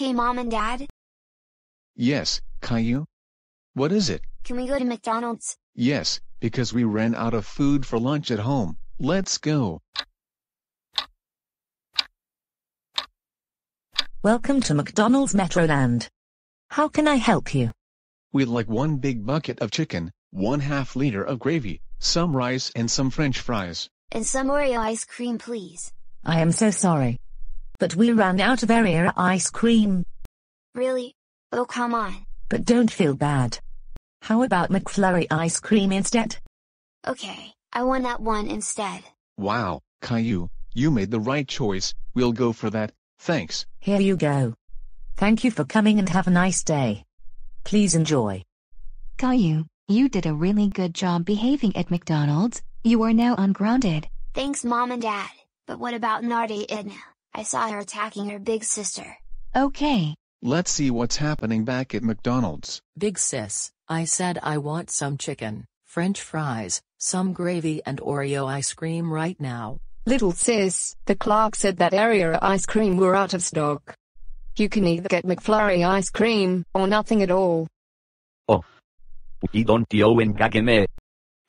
Hey mom and dad? Yes, Caillou? What is it? Can we go to McDonald's? Yes, because we ran out of food for lunch at home. Let's go. Welcome to McDonald's Metroland. How can I help you? We'd like one big bucket of chicken, one half liter of gravy, some rice and some french fries. And some Oreo ice cream please. I am so sorry but we ran out of area ice cream. Really? Oh come on. But don't feel bad. How about McFlurry ice cream instead? Okay, I want that one instead. Wow, Caillou, you made the right choice, we'll go for that, thanks. Here you go. Thank you for coming and have a nice day. Please enjoy. Caillou, you did a really good job behaving at McDonald's, you are now ungrounded. Thanks mom and dad, but what about Nardi Edna? I saw her attacking her big sister. Okay. Let's see what's happening back at McDonald's. Big sis, I said I want some chicken, french fries, some gravy and Oreo ice cream right now. Little sis, the clerk said that area ice cream were out of stock. You can either get McFlurry ice cream, or nothing at all. Oh. We don't own Gagame.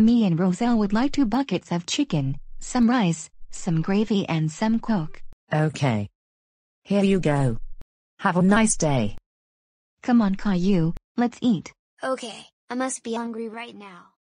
Me and Roselle would like two buckets of chicken, some rice, some gravy and some coke. Okay. Here you go. Have a nice day. Come on Caillou, let's eat. Okay, I must be hungry right now.